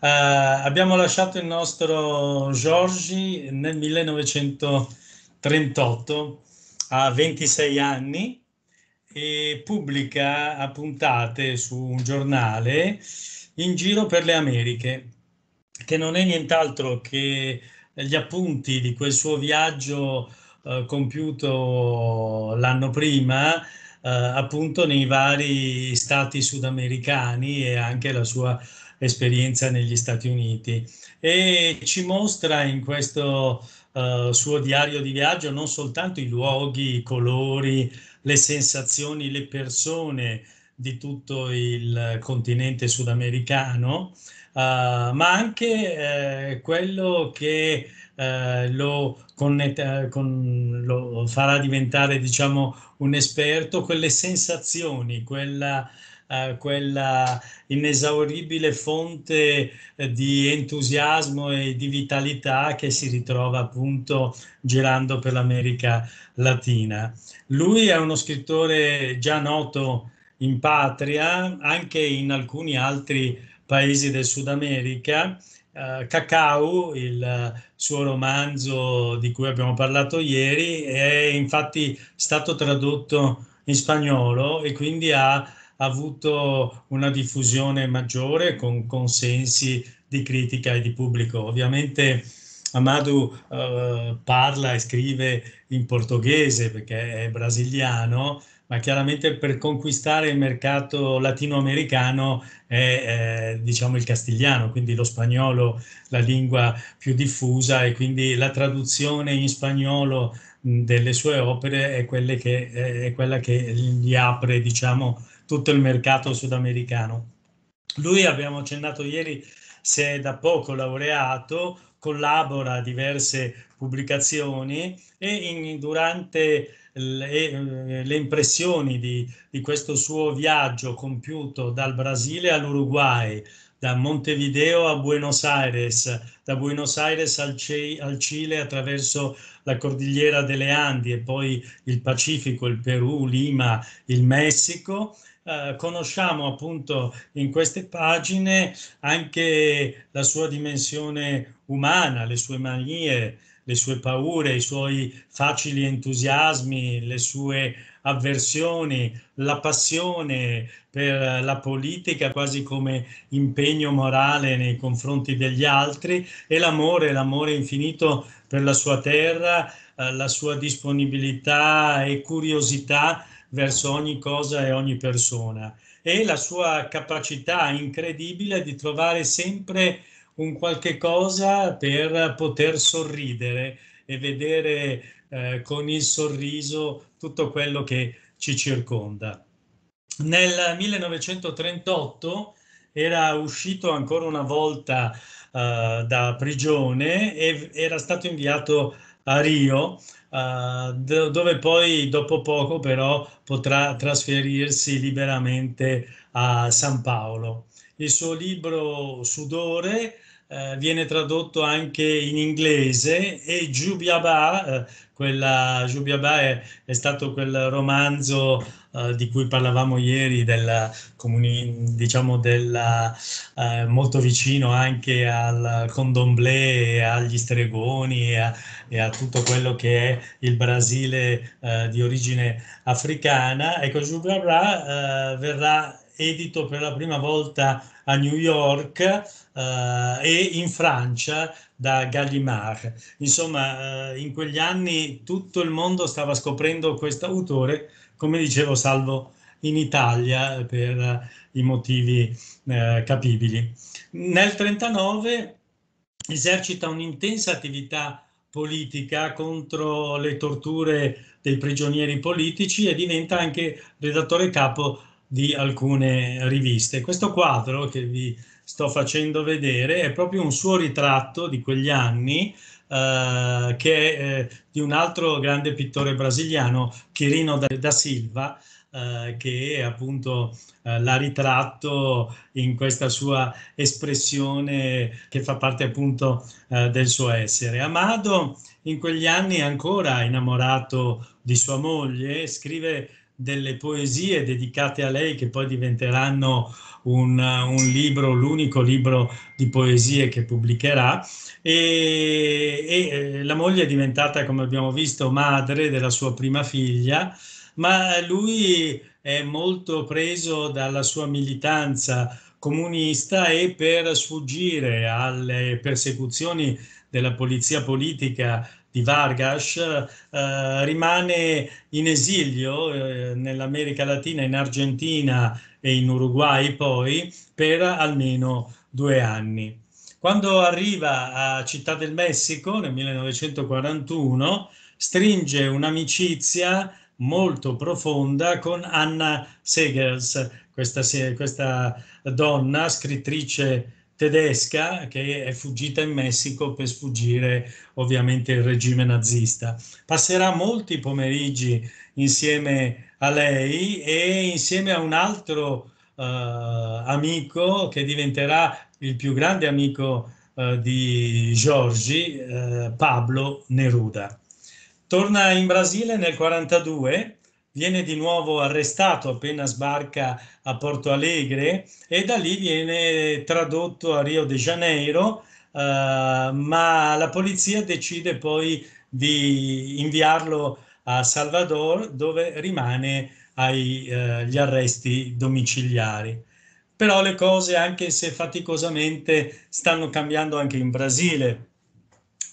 Uh, abbiamo lasciato il nostro Giorgi nel 1938 a 26 anni e pubblica a puntate su un giornale in giro per le Americhe, che non è nient'altro che gli appunti di quel suo viaggio eh, compiuto l'anno prima, eh, appunto nei vari stati sudamericani e anche la sua esperienza negli Stati Uniti e ci mostra in questo uh, suo diario di viaggio non soltanto i luoghi, i colori, le sensazioni, le persone di tutto il continente sudamericano, uh, ma anche eh, quello che eh, lo, connette, con, lo, farà diventare diciamo, un esperto, quelle sensazioni, quella quella inesauribile fonte eh, di entusiasmo e di vitalità che si ritrova appunto girando per l'America Latina. Lui è uno scrittore già noto in patria, anche in alcuni altri paesi del Sud America. Uh, Cacao, il suo romanzo di cui abbiamo parlato ieri, è infatti stato tradotto in spagnolo e quindi ha ha avuto una diffusione maggiore con consensi di critica e di pubblico. Ovviamente Amadou eh, parla e scrive in portoghese perché è brasiliano, ma chiaramente per conquistare il mercato latinoamericano è eh, diciamo il castigliano, quindi lo spagnolo la lingua più diffusa e quindi la traduzione in spagnolo delle sue opere è, che, è quella che gli apre diciamo, tutto il mercato sudamericano. Lui, abbiamo accennato ieri, si è da poco laureato, collabora a diverse pubblicazioni e in, durante le, eh, le impressioni di, di, questo suo viaggio compiuto dal Brasile all'Uruguay, da Montevideo a Buenos Aires, da Buenos Aires al, Ce- al Cile attraverso la cordigliera delle Andi e poi il Pacifico, il Perù, Lima, il Messico, eh, conosciamo appunto in queste pagine anche la sua dimensione umana, le sue manie, le sue paure, i suoi facili entusiasmi, le sue avversioni, la passione per la politica quasi come impegno morale nei confronti degli altri e l'amore, l'amore infinito per la sua terra, eh, la sua disponibilità e curiosità verso ogni cosa e ogni persona e la sua capacità incredibile di trovare sempre un qualche cosa per poter sorridere e vedere eh, con il sorriso tutto quello che ci circonda. Nel 1938 era uscito ancora una volta uh, da prigione e era stato inviato a a Rio, uh, dove poi dopo poco però potrà trasferirsi liberamente a San Paolo. Il suo libro Sudore eh, viene tradotto anche in inglese e Giubiaba, eh, quella, Giubiaba è, è, stato quel romanzo eh, di cui parlavamo ieri, del, comuni, diciamo della, uh, eh, molto vicino anche al condomblé agli stregoni e a, e a, tutto quello che è il Brasile uh, di origine africana, ecco Jubrabra verrà edito per la prima volta a New York e in Francia da Gallimard. Insomma, in quegli anni tutto il mondo stava scoprendo questo autore come dicevo Salvo, in Italia eh, per eh, i motivi eh, capibili. Nel 1939 esercita un'intensa attività politica contro le torture dei prigionieri politici e diventa anche redattore capo di alcune riviste. Questo quadro che vi sto facendo vedere è proprio un suo ritratto di quegli anni eh, che è eh, di un altro grande pittore brasiliano, Quirino da, da Silva, Uh, che appunto uh, l'ha ritratto in questa sua espressione che fa parte appunto uh, del suo essere. Amado in quegli anni ancora innamorato di sua moglie scrive delle poesie dedicate a lei che poi diventeranno un, un libro, l'unico libro di poesie che pubblicherà e, e, eh, la moglie è diventata, come abbiamo visto, madre della sua prima figlia, ma lui è molto preso dalla sua militanza comunista e per sfuggire alle persecuzioni della polizia politica di Vargas, eh, rimane in esilio eh, nell'America Latina, in Argentina e in Uruguay poi, per almeno due anni. Quando arriva a Città del Messico nel 1941, stringe un'amicizia molto profonda con Anna Segers, questa, questa donna scrittrice tedesca che è fuggita in Messico per sfuggire ovviamente il regime nazista. Passerà molti pomeriggi insieme a lei e insieme a un altro eh, amico che diventerà il più grande amico eh, di Giorgi, eh, Pablo Neruda. Torna in Brasile nel 1942 viene di nuovo arrestato appena sbarca a Porto Alegre e da lì viene tradotto a Rio de Janeiro, eh, ma la polizia decide poi di inviarlo a Salvador dove rimane agli eh, arresti domiciliari. Però le cose, anche se faticosamente, stanno cambiando anche in Brasile.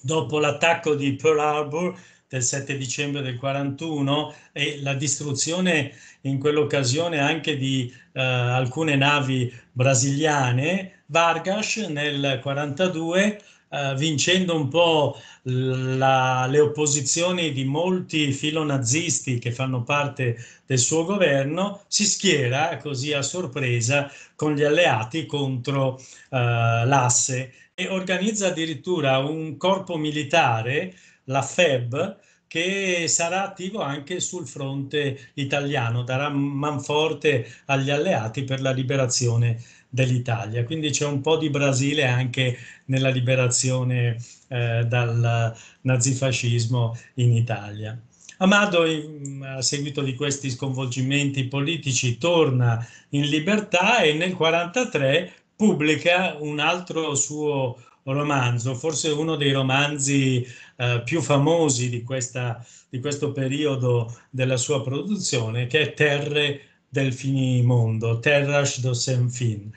Dopo l'attacco di Pearl Harbor, del 7 dicembre del 41 e la distruzione in quell'occasione anche di eh, alcune navi brasiliane, Vargas nel 42 eh, vincendo un po' la, le opposizioni di molti filonazisti che fanno parte del suo governo, si schiera così a sorpresa con gli alleati contro eh, l'asse e organizza addirittura un corpo militare la FEB, che sarà attivo anche sul fronte italiano, darà manforte agli alleati per la liberazione dell'Italia. Quindi c'è un po' di Brasile anche nella liberazione eh, dal nazifascismo in Italia. Amado, a seguito di questi sconvolgimenti politici, torna in libertà e nel 1943 pubblica un altro suo romanzo, forse uno dei romanzi eh, più famosi di, questa, di questo periodo della sua produzione, che è Terre del finimondo, Terras do Senfin.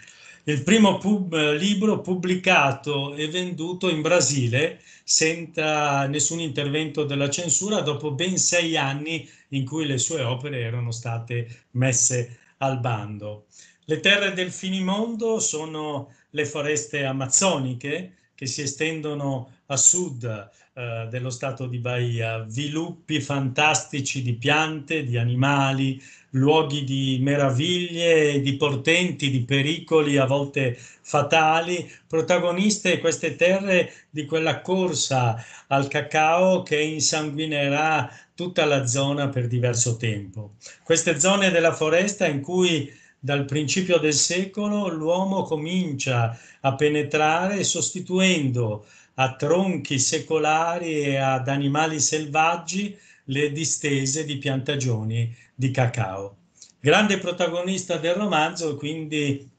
Il primo pub eh, libro pubblicato e venduto in Brasile senza nessun intervento della censura dopo ben sei anni in cui le sue opere erano state messe al bando. Le terre del finimondo sono le foreste amazzoniche, che si estendono a sud eh, dello stato di Bahia, viluppi fantastici di piante, di animali, luoghi di meraviglie, di portenti, di pericoli a volte fatali, protagoniste queste terre di quella corsa al cacao che insanguinerà tutta la zona per diverso tempo. Queste zone della foresta in cui dal principio del secolo l'uomo comincia a penetrare sostituendo a tronchi secolari e ad animali selvaggi le distese di piantagioni di cacao. Grande protagonista del romanzo quindi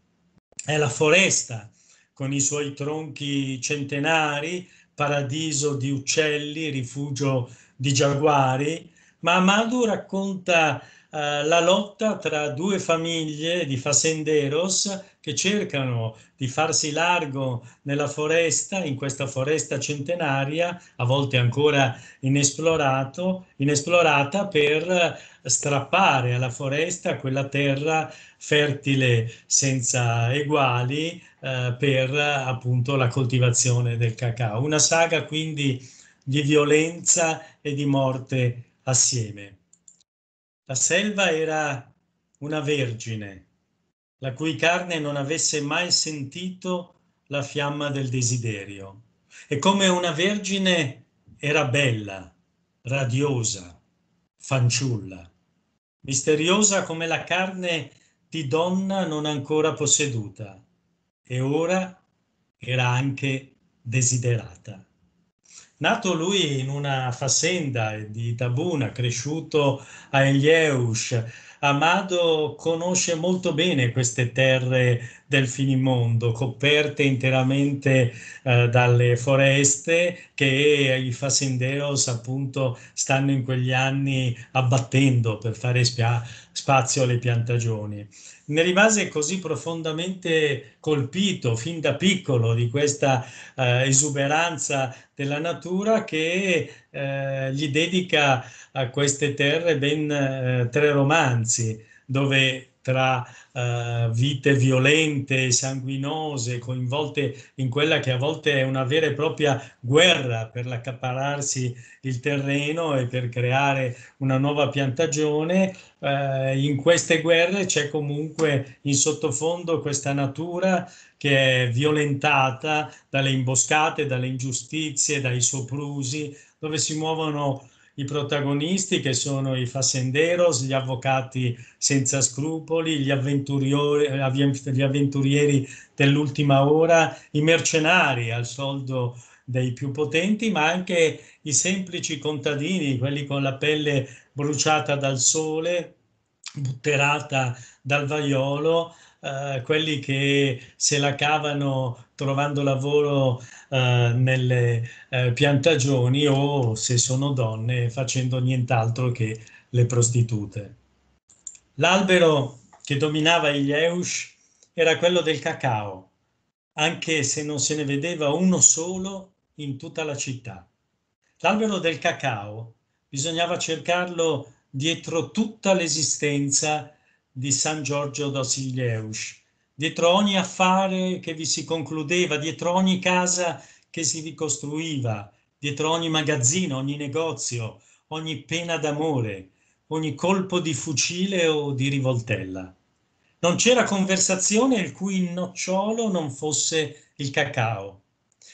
è la foresta, con i suoi tronchi centenari, paradiso di uccelli, rifugio di giaguari, ma Amadu racconta eh, la lotta tra due famiglie di fasenderos che cercano di farsi largo nella foresta, in questa foresta centenaria, a volte ancora inesplorata, per strappare alla foresta quella terra fertile senza eguali eh, per appunto la coltivazione del cacao. Una saga quindi di violenza e di morte assieme. La selva era una vergine, la cui carne non avesse mai sentito la fiamma del desiderio. E come una vergine era bella, radiosa, fanciulla, misteriosa come la carne di donna non ancora posseduta e ora era anche desiderata. Nato lui in una fassenda di Tabuna, cresciuto a Elieus, Amado conosce molto bene queste terre del finimondo, coperte interamente eh, dalle foreste che i fasendeos appunto stanno in quegli anni abbattendo per fare spiaggia spazio alle piantagioni. Ne rimase così profondamente colpito fin da piccolo di questa eh, esuberanza della natura che eh, gli dedica a queste terre ben eh, tre romanzi dove tra uh, vite violente, sanguinose, coinvolte in quella che a volte è una vera e propria guerra per l'accapararsi il terreno e per creare una nuova piantagione. Uh, in queste guerre c'è comunque in sottofondo questa natura che è violentata dalle imboscate, dalle ingiustizie, dai soprusi, dove si muovono i protagonisti che sono i facenderos, gli avvocati senza scrupoli, gli, eh, gli avventurieri dell'ultima ora, i mercenari al soldo dei più potenti, ma anche i semplici contadini, quelli con la pelle bruciata dal sole, butterata dal vaiolo, eh, quelli che se la cavano trovando lavoro eh, nelle eh, piantagioni o se sono donne facendo nient'altro che le prostitute. L'albero che dominava gli Eush era quello del cacao, anche se non se ne vedeva uno solo in tutta la città. L'albero del cacao bisognava cercarlo dietro tutta l'esistenza di San Giorgio d'Osilieus, dietro ogni affare che vi si concludeva, dietro ogni casa che si ricostruiva, dietro ogni magazzino, ogni negozio, ogni pena d'amore, ogni colpo di fucile o di rivoltella. Non c'era conversazione il cui nocciolo non fosse il cacao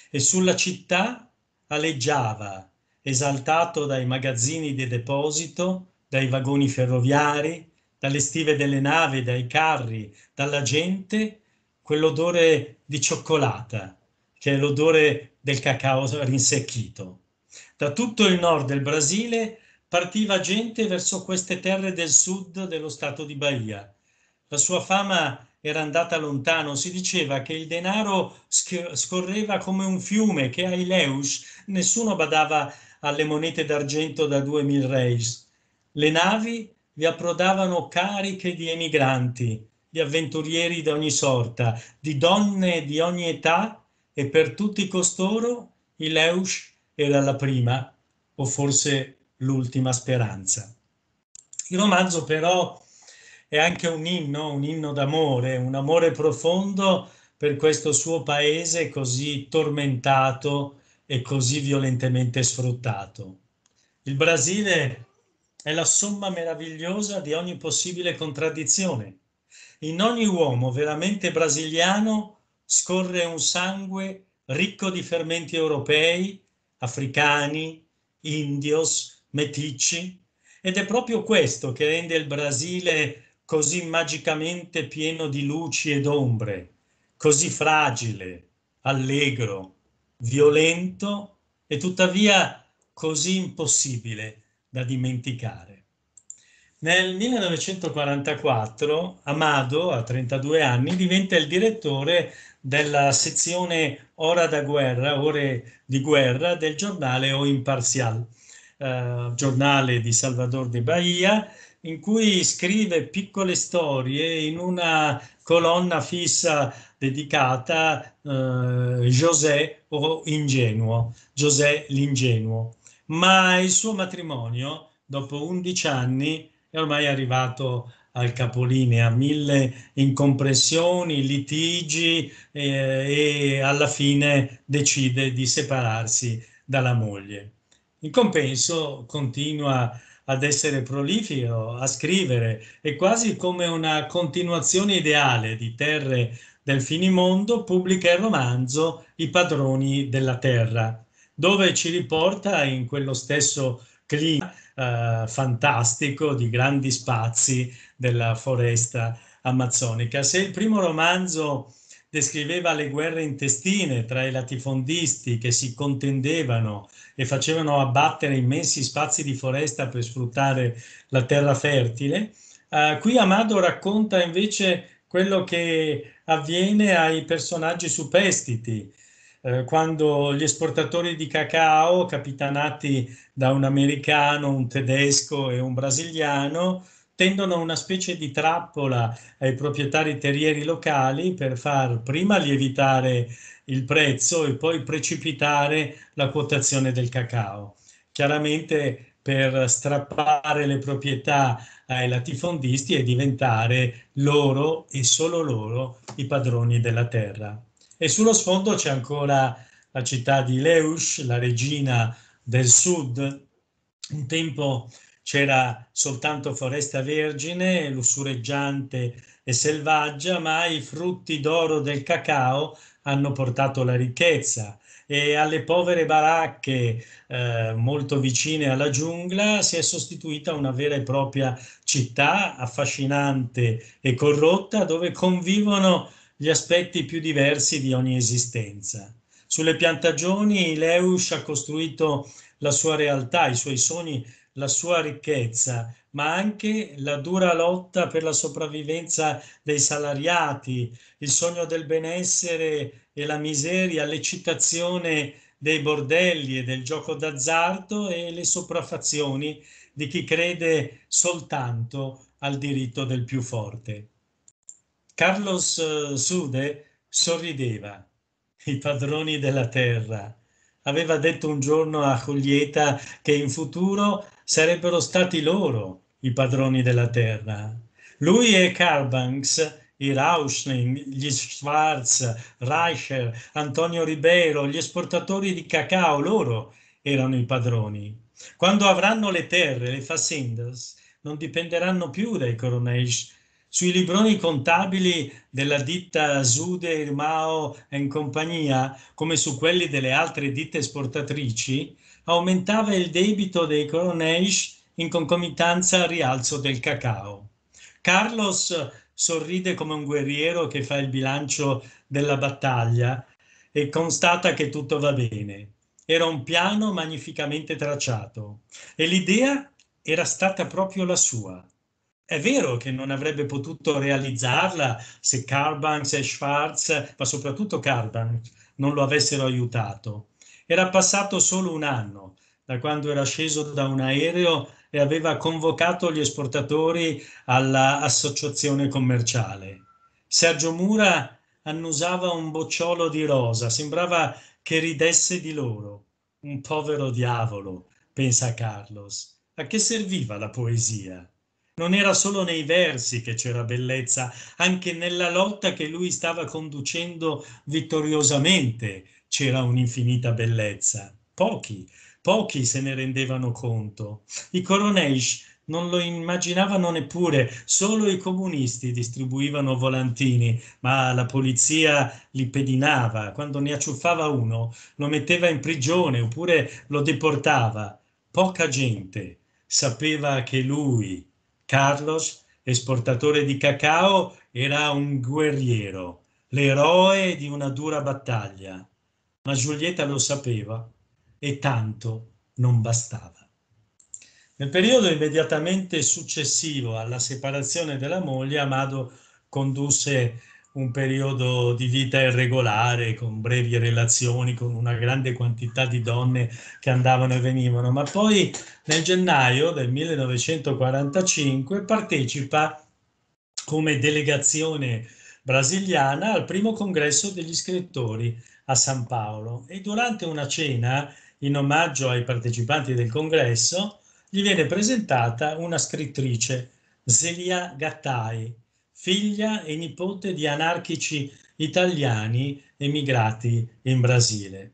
e sulla città aleggiava, esaltato dai magazzini di deposito, dai vagoni ferroviari, dalle stive delle navi, dai carri, dalla gente, quell'odore di cioccolata, che è l'odore del cacao rinsecchito. Da tutto il nord del Brasile partiva gente verso queste terre del sud dello stato di Bahia. La sua fama era andata lontano, si diceva che il denaro scorreva come un fiume, che ai Leus nessuno badava alle monete d'argento da 2000 reis le navi vi approdavano cariche di emigranti, di avventurieri di ogni sorta, di donne di ogni età e per tutti costoro Ileush era la prima o forse l'ultima speranza. Il romanzo però è anche un inno, un inno d'amore, un amore profondo per questo suo paese così tormentato e così violentemente sfruttato. Il Brasile è la somma meravigliosa di ogni possibile contraddizione. In ogni uomo veramente brasiliano scorre un sangue ricco di fermenti europei, africani, indios, meticci, ed è proprio questo che rende il Brasile così magicamente pieno di luci ed ombre, così fragile, allegro, violento e tuttavia così impossibile da dimenticare. Nel 1944 Amado, a 32 anni, diventa il direttore della sezione Ora da guerra, Ore di guerra del giornale O Imparcial, eh, giornale di Salvador de Bahia, in cui scrive piccole storie in una colonna fissa dedicata a eh, José o Ingenuo, José l'Ingenuo ma il suo matrimonio, dopo 11 anni, è ormai arrivato al capolinea, mille incompressioni, litigi eh, e alla fine decide di separarsi dalla moglie. In compenso continua ad essere prolifico, a scrivere, è quasi come una continuazione ideale di Terre del finimondo, pubblica il romanzo I padroni della terra, dove ci riporta in quello stesso clima eh, fantastico di grandi spazi della foresta amazzonica. Se il primo romanzo descriveva le guerre intestine tra i latifondisti che si contendevano e facevano abbattere immensi spazi di foresta per sfruttare la terra fertile, eh, qui Amado racconta invece quello che avviene ai personaggi superstiti, eh, quando gli esportatori di cacao, capitanati da un americano, un tedesco e un brasiliano, tendono una specie di trappola ai proprietari terrieri locali per far prima lievitare il prezzo e poi precipitare la quotazione del cacao. Chiaramente per strappare le proprietà ai latifondisti e diventare loro e solo loro i padroni della terra. E sullo sfondo c'è ancora la città di Leush, la regina del sud. Un tempo c'era soltanto foresta vergine, lussureggiante e selvaggia, ma i frutti d'oro del cacao hanno portato la ricchezza e alle povere baracche eh, molto vicine alla giungla si è sostituita una vera e propria città affascinante e corrotta dove convivono gli aspetti più diversi di ogni esistenza. Sulle piantagioni Leusch ha costruito la sua realtà, i suoi sogni, la sua ricchezza, ma anche la dura lotta per la sopravvivenza dei salariati, il sogno del benessere e la miseria, l'eccitazione dei bordelli e del gioco d'azzardo e le sopraffazioni di chi crede soltanto al diritto del più forte. Carlos eh, Sude sorrideva, i padroni della terra. Aveva detto un giorno a Julieta che in futuro sarebbero stati loro i padroni della terra. Lui e Carbanks i Rauschling, gli Schwarz, Reicher, Antonio Ribeiro, gli esportatori di cacao, loro erano i padroni. Quando avranno le terre, le facendas, non dipenderanno più dai coroneis sui libroni contabili della ditta Sude, Irmao e compagnia, come su quelli delle altre ditte esportatrici, aumentava il debito dei Coroneish in concomitanza al rialzo del cacao. Carlos sorride come un guerriero che fa il bilancio della battaglia e constata che tutto va bene. Era un piano magnificamente tracciato e l'idea era stata proprio la sua. È vero che non avrebbe potuto realizzarla se Carbanks e Schwartz, ma soprattutto Carbanks, non lo avessero aiutato. Era passato solo un anno da quando era sceso da un aereo e aveva convocato gli esportatori all'associazione commerciale. Sergio Mura annusava un bocciolo di rosa, sembrava che ridesse di loro. Un povero diavolo, pensa Carlos. A che serviva la poesia? non era solo nei versi che c'era bellezza, anche nella lotta che lui stava conducendo vittoriosamente c'era un'infinita bellezza. Pochi, pochi se ne rendevano conto. I coronesh non lo immaginavano neppure, solo i comunisti distribuivano volantini, ma la polizia li pedinava, quando ne acciuffava uno lo metteva in prigione oppure lo deportava. Poca gente sapeva che lui, Carlos, esportatore di cacao, era un guerriero, l'eroe di una dura battaglia, ma Giulietta lo sapeva e tanto non bastava. Nel periodo immediatamente successivo alla separazione della moglie, Amado condusse un periodo di vita irregolare, con brevi relazioni, con una grande quantità di donne che andavano e venivano, ma poi nel gennaio del 1945 partecipa come delegazione brasiliana al primo congresso degli scrittori a San Paolo e durante una cena in omaggio ai partecipanti del congresso gli viene presentata una scrittrice, Zelia Gattai, figlia e nipote di anarchici italiani emigrati in Brasile.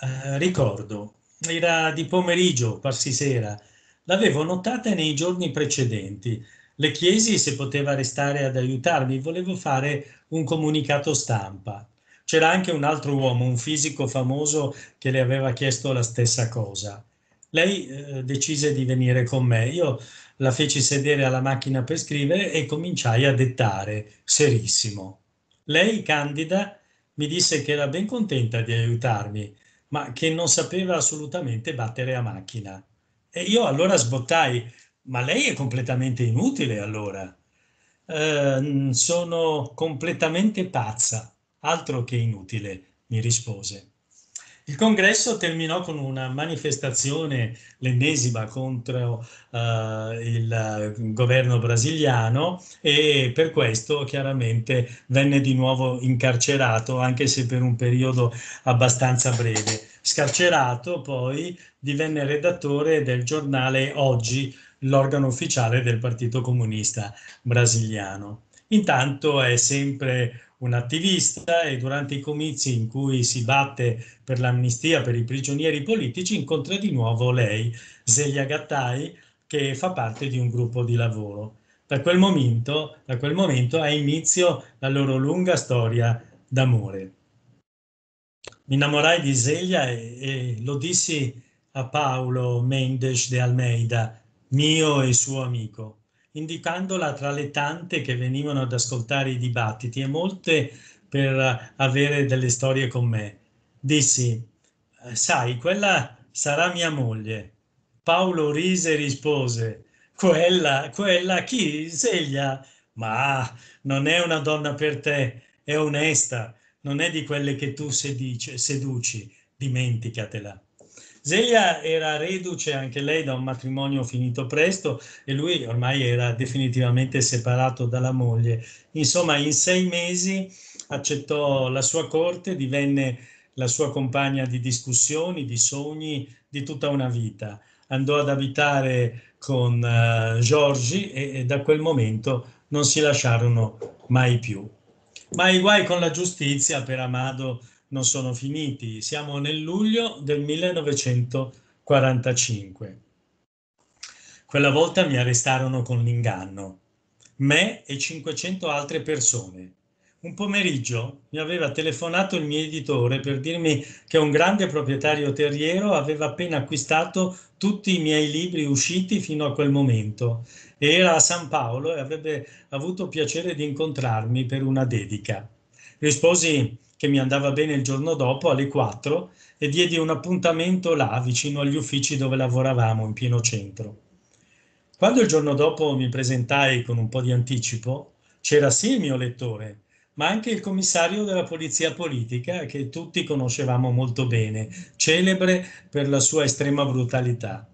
Eh, ricordo, era di pomeriggio, quasi sera, l'avevo notata nei giorni precedenti. Le chiesi se poteva restare ad aiutarmi, volevo fare un comunicato stampa. C'era anche un altro uomo, un fisico famoso, che le aveva chiesto la stessa cosa. Lei eh, decise di venire con me, io la feci sedere alla macchina per scrivere e cominciai a dettare, serissimo. Lei, candida, mi disse che era ben contenta di aiutarmi, ma che non sapeva assolutamente battere a macchina. E io allora sbottai, ma lei è completamente inutile allora. Eh, sono completamente pazza, altro che inutile, mi rispose. Il congresso terminò con una manifestazione, l'ennesima, contro uh, il eh, governo brasiliano e per questo chiaramente venne di nuovo incarcerato, anche se per un periodo abbastanza breve. Scarcerato poi divenne redattore del giornale Oggi, l'organo ufficiale del Partito Comunista Brasiliano. Intanto è sempre un attivista e durante i comizi in cui si batte per l'amnistia per i prigionieri politici incontra di nuovo lei, Zelia Gattai, che fa parte di un gruppo di lavoro. Da quel momento, da quel momento ha inizio la loro lunga storia d'amore. Mi innamorai di Zelia e, e lo dissi a Paolo Mendes de Almeida, mio e suo amico indicandola tra le tante che venivano ad ascoltare i dibattiti e molte per avere delle storie con me. Dissi, eh, sai, quella sarà mia moglie. Paolo rise e rispose, quella, quella, chi? Seglia? Ma non è una donna per te, è onesta, non è di quelle che tu sedici, seduci, dimenticatela. Zeglia era reduce anche lei da un matrimonio finito presto e lui ormai era definitivamente separato dalla moglie. Insomma, in sei mesi accettò la sua corte, divenne la sua compagna di discussioni, di sogni, di tutta una vita. Andò ad abitare con uh, Giorgi e, e da quel momento non si lasciarono mai più. Ma i guai con la giustizia per Amado non sono finiti. Siamo nel luglio del 1945. Quella volta mi arrestarono con l'inganno, me e 500 altre persone. Un pomeriggio mi aveva telefonato il mio editore per dirmi che un grande proprietario terriero aveva appena acquistato tutti i miei libri usciti fino a quel momento. Era a San Paolo e avrebbe avuto piacere di incontrarmi per una dedica. Risposi che mi andava bene il giorno dopo alle 4 e diedi un appuntamento là vicino agli uffici dove lavoravamo in pieno centro. Quando il giorno dopo mi presentai con un po' di anticipo, c'era sì il mio lettore, ma anche il commissario della polizia politica che tutti conoscevamo molto bene, celebre per la sua estrema brutalità.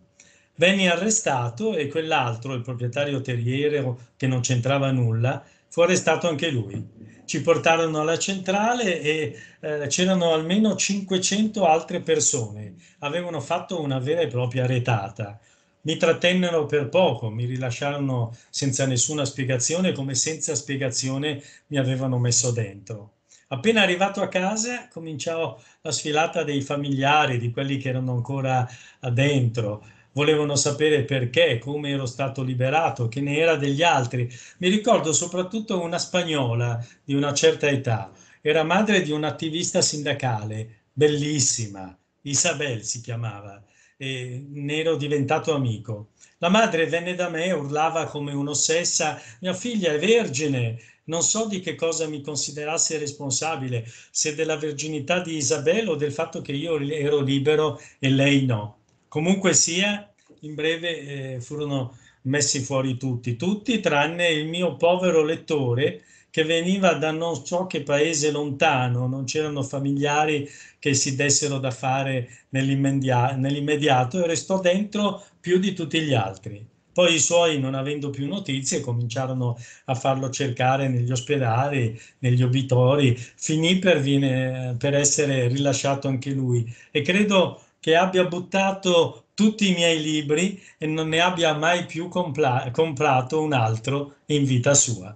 Venni arrestato e quell'altro, il proprietario terriero che non c'entrava nulla, fu arrestato anche lui. Ci portarono alla centrale e eh, c'erano almeno 500 altre persone. Avevano fatto una vera e propria retata. Mi trattennero per poco, mi rilasciarono senza nessuna spiegazione, come senza spiegazione mi avevano messo dentro. Appena arrivato a casa cominciò la sfilata dei familiari, di quelli che erano ancora dentro, volevano sapere perché, come ero stato liberato, che ne era degli altri. Mi ricordo soprattutto una spagnola di una certa età, era madre di un attivista sindacale, bellissima, Isabel si chiamava, e ne ero diventato amico. La madre venne da me, urlava come un'ossessa, mia figlia è vergine, non so di che cosa mi considerasse responsabile, se della verginità di Isabel o del fatto che io ero libero e lei no. Comunque sia, in breve eh, furono messi fuori tutti, tutti tranne il mio povero lettore che veniva da non so che paese lontano, non c'erano familiari che si dessero da fare nell'immedia- nell'immediato e restò dentro più di tutti gli altri. Poi i suoi, non avendo più notizie, cominciarono a farlo cercare negli ospedali, negli obitori, finì per, vine- per essere rilasciato anche lui e credo che abbia buttato tutti i miei libri e non ne abbia mai più comprato un altro in vita sua.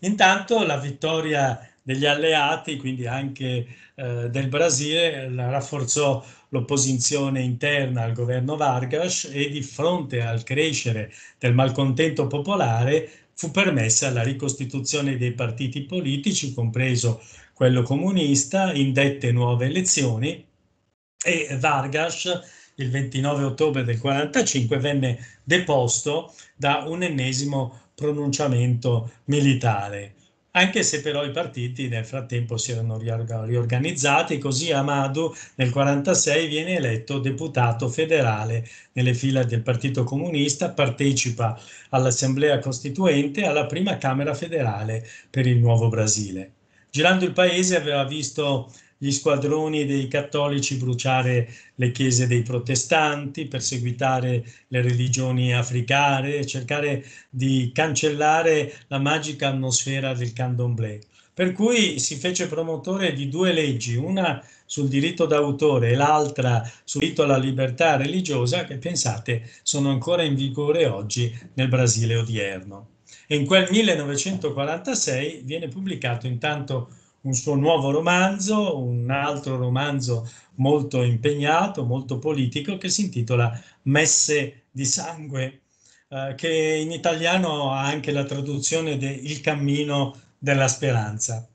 Intanto la vittoria degli alleati, quindi anche eh, del Brasile, rafforzò l'opposizione interna al governo Vargas e di fronte al crescere del malcontento popolare fu permessa la ricostituzione dei partiti politici, compreso quello comunista, indette nuove elezioni e Vargas il 29 ottobre del 1945 venne deposto da un ennesimo pronunciamento militare, anche se però i partiti nel frattempo si erano riorganizzati, così Amadou nel 1946 viene eletto deputato federale nelle fila del Partito Comunista, partecipa all'Assemblea Costituente e alla prima Camera federale per il nuovo Brasile. Girando il paese aveva visto gli squadroni dei cattolici bruciare le chiese dei protestanti, perseguitare le religioni africane, cercare di cancellare la magica atmosfera del candomblé. Per cui si fece promotore di due leggi, una sul diritto d'autore e l'altra sul diritto alla libertà religiosa, che pensate sono ancora in vigore oggi nel Brasile odierno. E in quel 1946 viene pubblicato intanto un suo nuovo romanzo, un altro romanzo molto impegnato, molto politico, che si intitola Messe di sangue, eh, che in italiano ha anche la traduzione di Il cammino della speranza.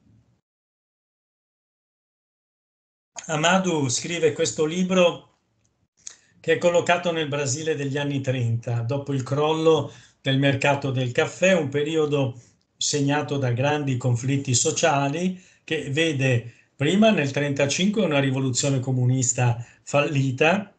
Amadou scrive questo libro che è collocato nel Brasile degli anni 30, dopo il crollo del mercato del caffè, un periodo segnato da grandi conflitti sociali che vede prima nel 1935 una rivoluzione comunista fallita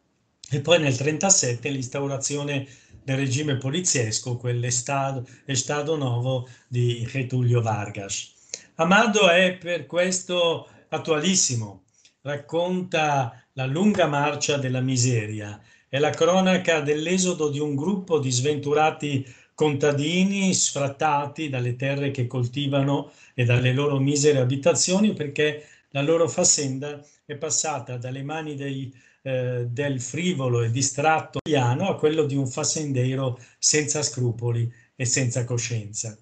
e poi nel 1937 l'instaurazione del regime poliziesco, quell'Estado nuovo di Getulio Vargas. Amado è per questo attualissimo, racconta la lunga marcia della miseria, è la cronaca dell'esodo di un gruppo di sventurati contadini sfrattati dalle terre che coltivano e dalle loro misere abitazioni perché la loro fassenda è passata dalle mani dei, eh, del frivolo e distratto italiano a quello di un fassendero senza scrupoli e senza coscienza.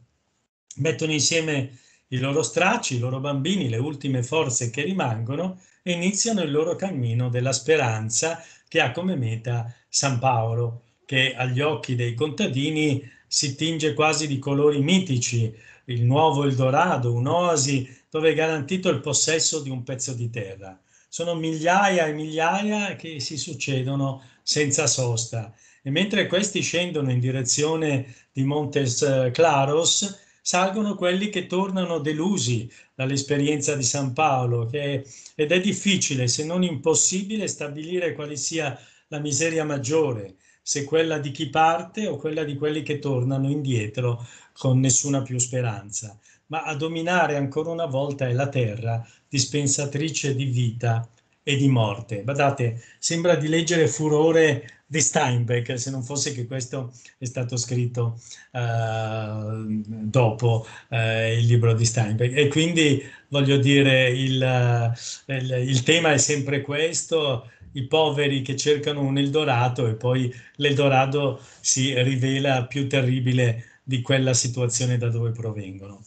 Mettono insieme i loro stracci, i loro bambini, le ultime forze che rimangono e iniziano il loro cammino della speranza che ha come meta San Paolo, che agli occhi dei contadini si tinge quasi di colori mitici, il nuovo Eldorado, un'oasi dove è garantito il possesso di un pezzo di terra. Sono migliaia e migliaia che si succedono senza sosta e mentre questi scendono in direzione di Montes eh, Claros, salgono quelli che tornano delusi dall'esperienza di San Paolo che, ed è difficile, se non impossibile, stabilire quale sia la miseria maggiore, se quella di chi parte o quella di quelli che tornano indietro con nessuna più speranza. Ma a dominare ancora una volta è la terra, dispensatrice di vita e di morte. Guardate, sembra di leggere Furore di Steinbeck, se non fosse che questo è stato scritto uh, dopo uh, il libro di Steinbeck. E quindi voglio dire, il, eh, il, il tema è sempre questo, i poveri che cercano un Eldorado e poi l'Eldorado si rivela più terribile di quella situazione da dove provengono.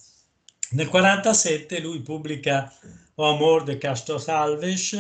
Nel 1947 lui pubblica O Amor de Castro Salves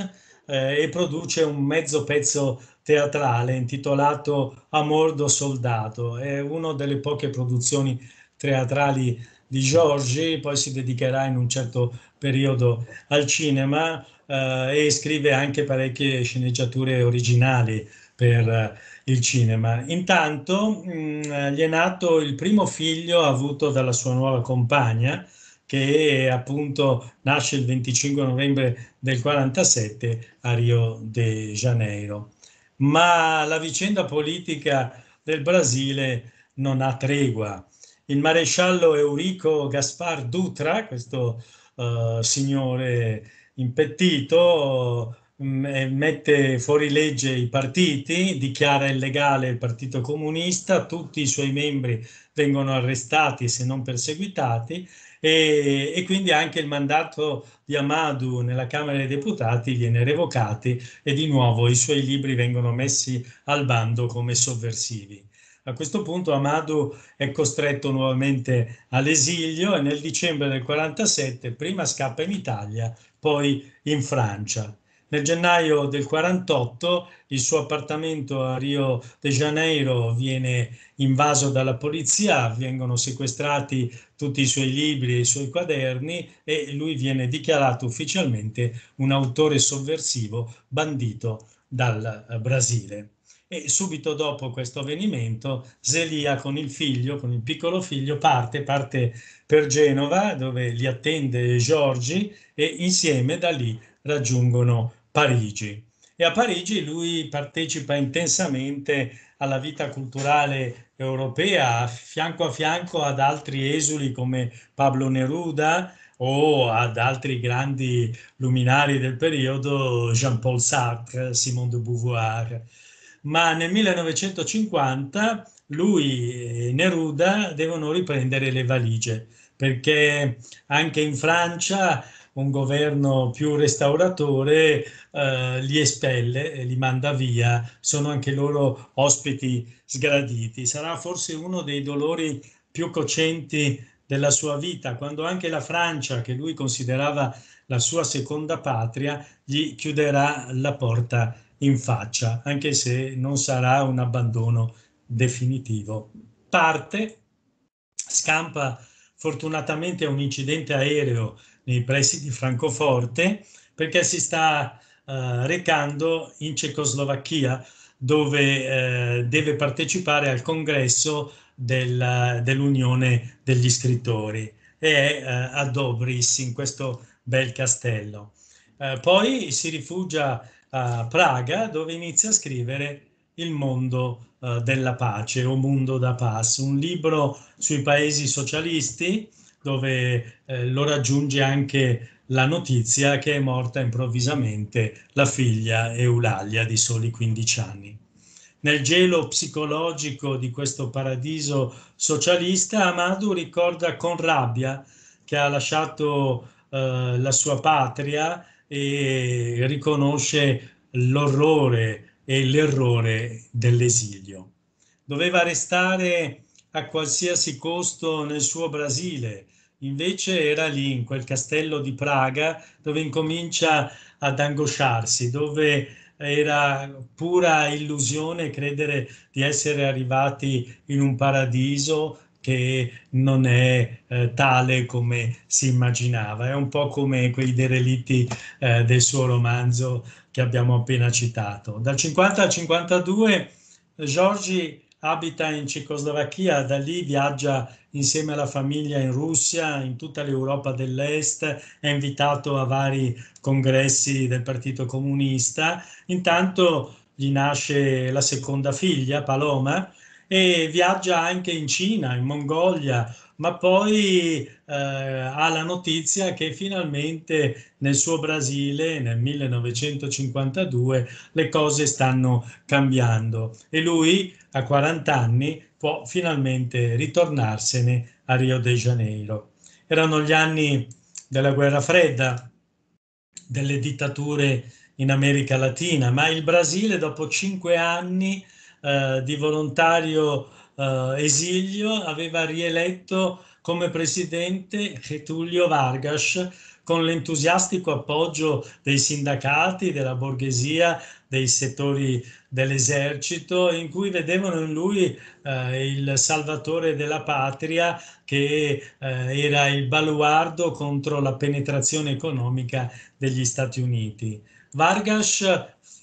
eh, e produce un mezzo pezzo teatrale intitolato Amor do Soldato. È una delle poche produzioni teatrali di Giorgi, poi si dedicherà in un certo periodo al cinema eh, e scrive anche parecchie sceneggiature originali per eh, il cinema. Intanto mh, mm, gli è nato il primo figlio avuto dalla sua nuova compagna, che appunto nasce il 25 novembre del 47 a Rio de Janeiro. Ma la vicenda politica del Brasile non ha tregua. Il maresciallo Eurico Gaspar Dutra, questo uh, signore impettito, mm, mette fuori legge i partiti, dichiara illegale il Partito Comunista, tutti i suoi membri vengono arrestati se non perseguitati e, e, quindi anche il mandato di Amadou nella Camera dei Deputati viene revocato e di nuovo i suoi libri vengono messi al bando come sovversivi. A questo punto Amadou è costretto nuovamente all'esilio e nel dicembre del 1947 prima scappa in Italia poi in Francia. Nel gennaio del 48 il suo appartamento a Rio de Janeiro viene invaso dalla polizia, vengono sequestrati tutti i suoi libri e i suoi quaderni e lui viene dichiarato ufficialmente un autore sovversivo bandito dal eh, Brasile e subito dopo questo avvenimento Zelia con il figlio, con il piccolo figlio, parte, parte per Genova dove li attende Giorgi e insieme da lì raggiungono Parigi. E a Parigi lui partecipa intensamente alla vita culturale europea, fianco a fianco ad altri esuli come Pablo Neruda o ad altri grandi luminari del periodo, Jean-Paul Sartre, Simone de Beauvoir ma nel 1950 lui e Neruda devono riprendere le valigie perché anche in Francia un governo più restauratore eh, li espelle e li manda via, sono anche loro ospiti sgraditi. Sarà forse uno dei dolori più cocenti della sua vita, quando anche la Francia, che lui considerava la sua seconda patria, gli chiuderà la porta in faccia, anche se non sarà un abbandono definitivo. Parte, scampa fortunatamente un incidente aereo nei pressi di Francoforte perché si sta eh, recando in Cecoslovacchia dove eh, deve partecipare al congresso del, dell'Unione degli scrittori e è eh, a Dobris in questo bel castello. Eh, poi si rifugia a Praga dove inizia a scrivere Il mondo eh, della pace o Mundo da Paz, un libro sui paesi socialisti dove eh, lo raggiunge anche la notizia che è morta improvvisamente la figlia Eulalia di soli 15 anni. Nel gelo psicologico di questo paradiso socialista, Amadou ricorda con rabbia che ha lasciato eh, la sua patria e riconosce l'orrore e l'errore dell'esilio. Doveva restare a qualsiasi costo nel suo Brasile, invece era lì, in quel castello di Praga, dove incomincia ad angosciarsi, dove era pura illusione credere di essere arrivati in un paradiso che non è eh, tale come si immaginava. È un po' come quei derelitti eh, del suo romanzo che abbiamo appena citato. Dal 50 al 52 Giorgi abita in Cecoslovacchia, da lì viaggia insieme alla famiglia in Russia, in tutta l'Europa dell'Est, è invitato a vari congressi del Partito Comunista. Intanto gli nasce la seconda figlia, Paloma, e viaggia anche in Cina, in Mongolia, ma poi eh, ha la notizia che finalmente nel suo Brasile nel 1952 le cose stanno cambiando e lui a 40 anni può finalmente ritornarsene a Rio de Janeiro. Erano gli anni della guerra fredda, delle dittature in America Latina, ma il Brasile dopo cinque anni eh, di volontario eh, esilio, aveva rieletto come presidente Getulio Vargas con l'entusiastico appoggio dei sindacati, della borghesia, dei settori dell'esercito, in cui vedevano in lui eh, il salvatore della patria che eh, era il baluardo contro la penetrazione economica degli Stati Uniti. Vargas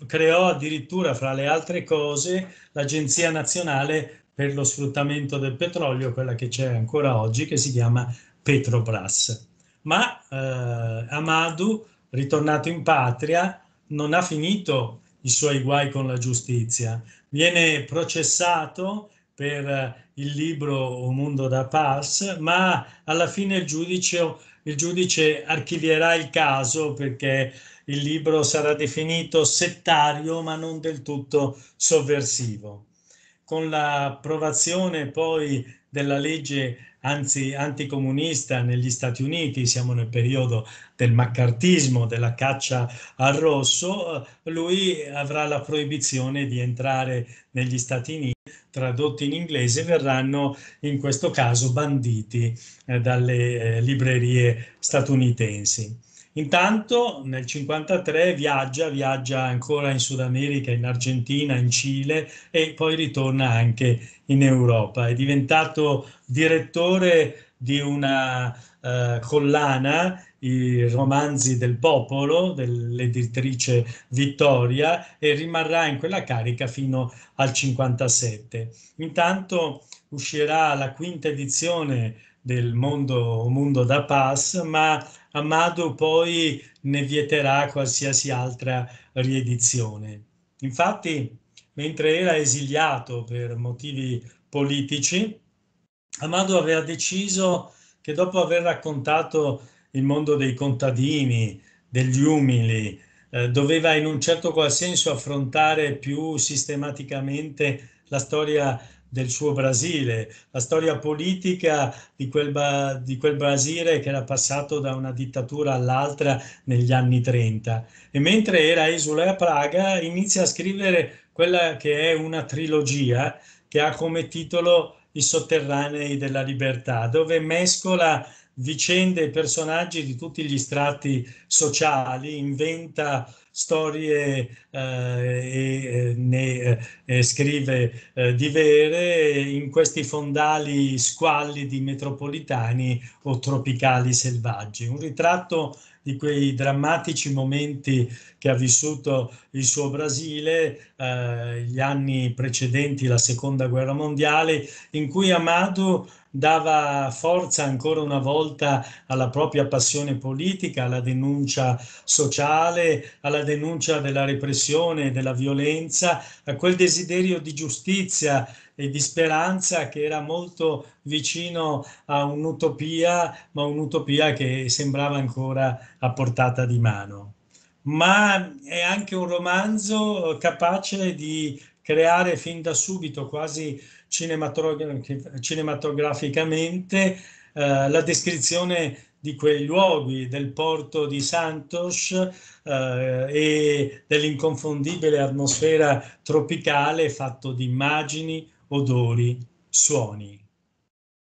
creò addirittura, fra le altre cose, l'Agenzia Nazionale per lo sfruttamento del petrolio, quella che c'è ancora oggi, che si chiama Petrobras. Ma eh, Amadou, ritornato in patria, non ha finito i suoi guai con la giustizia. Viene processato per eh, il libro O mondo da Paz, ma alla fine il giudice il giudice archivierà il caso perché il libro sarà definito settario ma non del tutto sovversivo. Con l'approvazione poi della legge anzi, anticomunista negli Stati Uniti, siamo nel periodo del maccartismo, della caccia al rosso, lui avrà la proibizione di entrare negli Stati Uniti tradotti in inglese verranno in questo caso banditi eh, dalle eh, librerie statunitensi. Intanto nel 1953 viaggia, viaggia ancora in Sud America, in Argentina, in Cile e poi ritorna anche in Europa. È diventato direttore di una eh, collana i romanzi del popolo dell'editrice Vittoria e rimarrà in quella carica fino al 57. Intanto uscirà la quinta edizione del Mondo, mondo da Pass, ma Amado poi ne vieterà qualsiasi altra riedizione. Infatti, mentre era esiliato per motivi politici, Amado aveva deciso che dopo aver raccontato il mondo dei contadini, degli umili, eh, doveva in un certo qual senso affrontare più sistematicamente la storia del suo Brasile, la storia politica di quel, di quel, Brasile che era passato da una dittatura all'altra negli anni 30. E mentre era esule a Praga inizia a scrivere quella che è una trilogia che ha come titolo I sotterranei della libertà, dove mescola vicende e personaggi di tutti gli strati sociali, inventa storie eh, e eh, ne eh, scrive eh, di vere in questi fondali squallidi metropolitani o tropicali selvaggi. Un ritratto di quei drammatici momenti che ha vissuto il suo Brasile, eh, gli anni precedenti la seconda guerra mondiale, in cui Amado dava forza ancora una volta alla propria passione politica, alla denuncia sociale, alla denuncia della repressione, della violenza, a quel desiderio di giustizia e di speranza che era molto vicino a un'utopia, ma un'utopia che sembrava ancora a portata di mano. Ma è anche un romanzo capace di creare fin da subito quasi cinematograficamente eh, la descrizione di quei luoghi, del porto di Santos eh, e dell'inconfondibile atmosfera tropicale fatto di immagini, odori, suoni.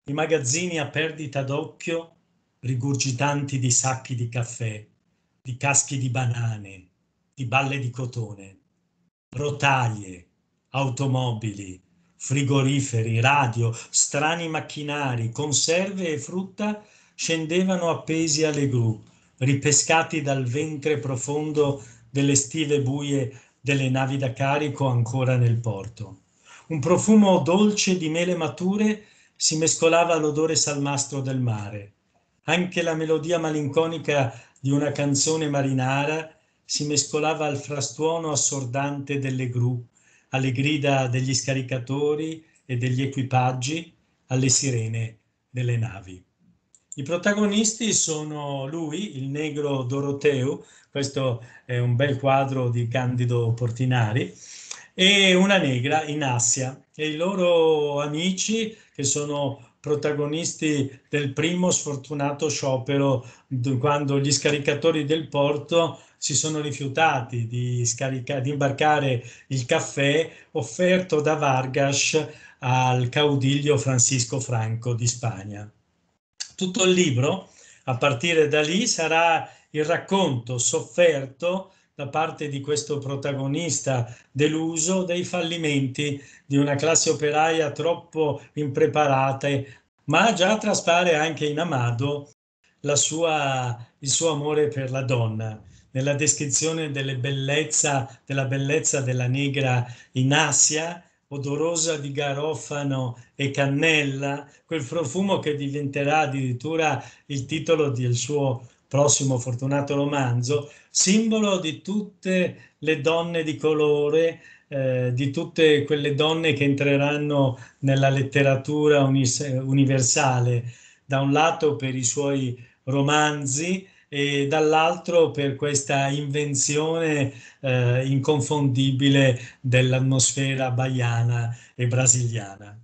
I magazzini a perdita d'occhio rigurgitanti di sacchi di caffè, di caschi di banane, di balle di cotone, rotaie, automobili, frigoriferi, radio, strani macchinari, conserve e frutta scendevano appesi alle gru, ripescati dal ventre profondo delle stive buie delle navi da carico ancora nel porto. Un profumo dolce di mele mature si mescolava all'odore salmastro del mare. Anche la melodia malinconica di una canzone marinara si mescolava al frastuono assordante delle gru alle grida degli scaricatori e degli equipaggi, alle sirene delle navi. I protagonisti sono lui, il negro Doroteo, questo è un bel quadro di Candido Portinari, e una negra in Assia e i loro amici che sono protagonisti del primo sfortunato sciopero quando gli scaricatori del porto si sono rifiutati di, scarica- di imbarcare il caffè offerto da Vargas al caudiglio Francisco Franco di Spagna. Tutto il libro, a partire da lì, sarà il racconto sofferto da parte di questo protagonista deluso dei fallimenti di una classe operaia troppo impreparata, ma già traspare anche in Amado sua, il suo amore per la donna nella descrizione bellezza, della bellezza della negra in Asia, odorosa di garofano e cannella, quel profumo che diventerà addirittura il titolo del suo prossimo fortunato romanzo, simbolo di tutte le donne di colore, eh, di tutte quelle donne che entreranno nella letteratura universale, da un lato per i suoi romanzi, e dall'altro per questa invenzione eh, inconfondibile dell'atmosfera baiana e brasiliana.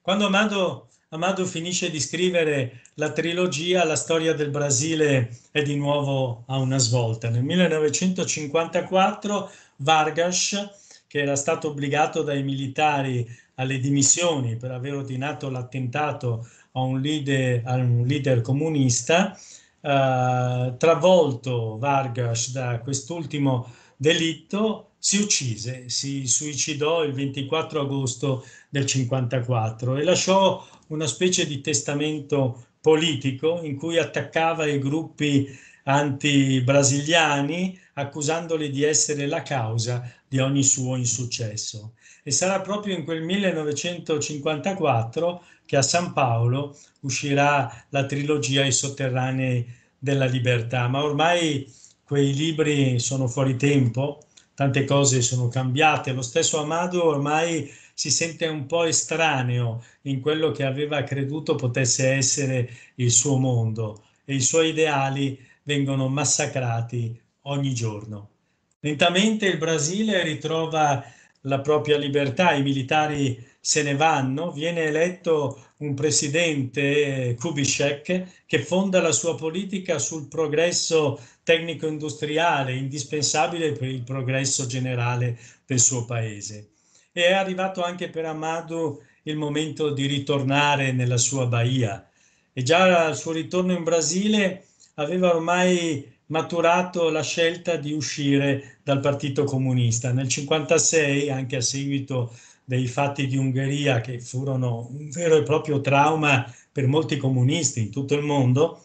Quando Amado, Amado finisce di scrivere la trilogia, la storia del Brasile è di nuovo a una svolta. Nel 1954 Vargas che era stato obbligato dai militari alle dimissioni per aver ordinato l'attentato a un leader, a un leader comunista, eh, travolto Vargas da quest'ultimo delitto, si uccise, si suicidò il 24 agosto del 54 e lasciò una specie di testamento politico in cui attaccava i gruppi anti-brasiliani accusandoli di essere la causa di ogni suo insuccesso. E sarà proprio in quel 1954 che a San Paolo uscirà la trilogia I sotterranei della libertà, ma ormai quei libri sono fuori tempo, tante cose sono cambiate, lo stesso Amado ormai si sente un po' estraneo in quello che aveva creduto potesse essere il suo mondo e i suoi ideali vengono massacrati ogni giorno. Lentamente il Brasile ritrova la propria libertà, i militari se ne vanno, viene eletto un presidente, Kubitschek, che fonda la sua politica sul progresso tecnico-industriale, indispensabile per il progresso generale del suo paese. E è arrivato anche per Amadou il momento di ritornare nella sua Bahia. E già al suo ritorno in Brasile aveva ormai maturato la scelta di uscire dal Partito Comunista. Nel 1956, anche a seguito dei fatti di Ungheria che furono un vero e proprio trauma per molti comunisti in tutto il mondo,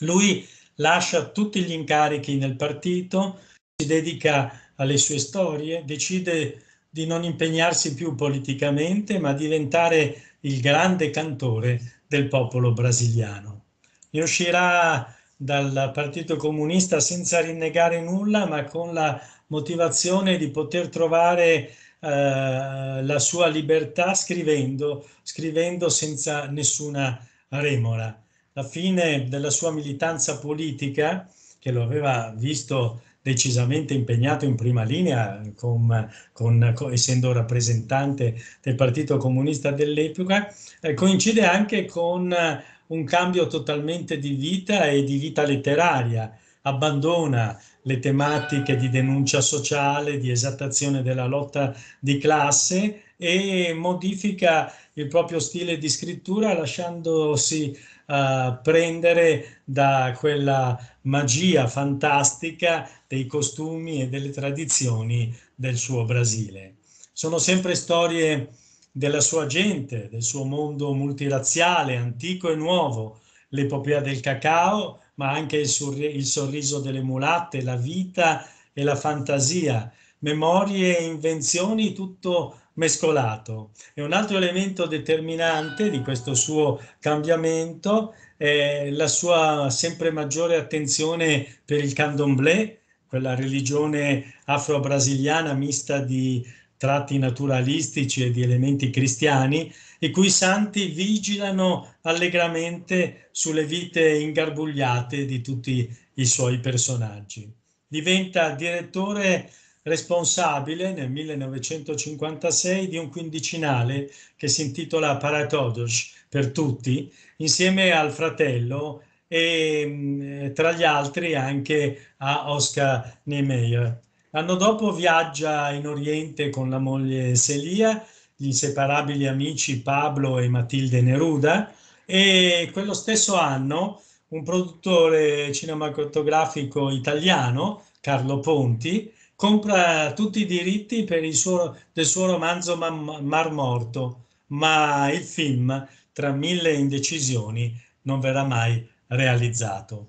lui lascia tutti gli incarichi nel partito, si dedica alle sue storie, decide di non impegnarsi più politicamente, ma diventare il grande cantore del popolo brasiliano. Ne uscirà dal Partito Comunista senza rinnegare nulla, ma con la motivazione di poter trovare eh, la sua libertà scrivendo, scrivendo senza nessuna remora. La fine della sua militanza politica, che lo aveva visto decisamente impegnato in prima linea, con, con, con, essendo rappresentante del Partito Comunista dell'epoca, eh, coincide anche con eh, un cambio totalmente di vita e di vita letteraria. Abbandona le tematiche di denuncia sociale, di esattazione della lotta di classe e modifica il proprio stile di scrittura lasciandosi uh, prendere da quella magia fantastica dei costumi e delle tradizioni del suo Brasile. Sono sempre storie della sua gente, del suo mondo multirazziale, antico e nuovo, l'epopea del cacao, ma anche il, sorri il sorriso delle mulatte, la vita e la fantasia, memorie e invenzioni, tutto mescolato. E un altro elemento determinante di questo suo cambiamento è la sua sempre maggiore attenzione per il candomblé, quella religione afro-brasiliana mista di tratti naturalistici e di elementi cristiani, i cui santi vigilano allegramente sulle vite ingarbugliate di tutti i suoi personaggi. Diventa direttore responsabile nel 1956 di un quindicinale che si intitola Paratodos per tutti, insieme al fratello e mm, tra gli altri anche a Oscar Niemeyer. L'anno dopo viaggia in Oriente con la moglie Celia, gli inseparabili amici Pablo e Matilde Neruda e quello stesso anno un produttore cinematografico italiano, Carlo Ponti, compra tutti i diritti per il suo, del suo romanzo Mar Morto, ma il film, tra mille indecisioni, non verrà mai realizzato.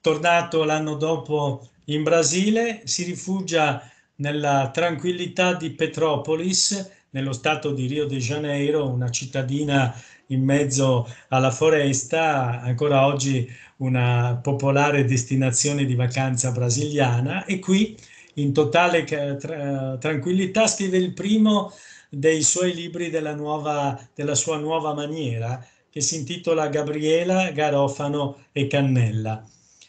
Tornato l'anno dopo in Brasile si rifugia nella tranquillità di Petropolis, nello stato di Rio de Janeiro, una cittadina in mezzo alla foresta, ancora oggi una popolare destinazione di vacanza brasiliana e qui in totale eh, tra tranquillità scrive il primo dei suoi libri della, nuova, della sua nuova maniera che si intitola Gabriela, Garofano e Cannella.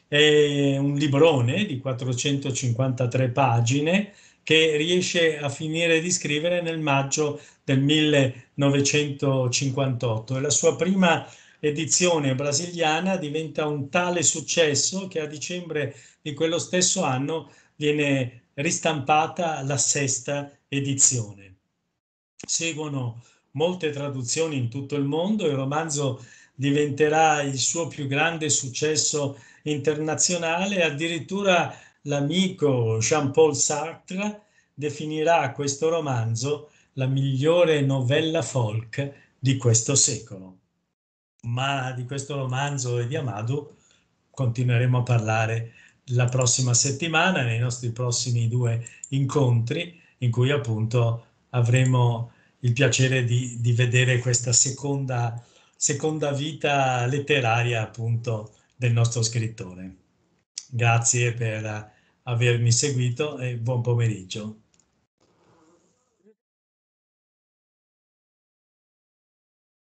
È un librone di 453 pagine che riesce a finire di scrivere nel maggio del 1958 e la sua prima edizione brasiliana diventa un tale successo che a dicembre di quello stesso anno viene ristampata la sesta edizione. Seguono molte traduzioni in tutto il mondo, il romanzo diventerà il suo più grande successo internazionale, addirittura l'amico Jean-Paul Sartre definirà questo romanzo la migliore novella folk di questo secolo. Ma di questo romanzo e di Amadou continueremo a parlare la prossima settimana, nei nostri prossimi due incontri, in cui appunto avremo il piacere di, di vedere questa seconda, seconda vita letteraria appunto del nostro scrittore. Grazie per avermi seguito e buon pomeriggio.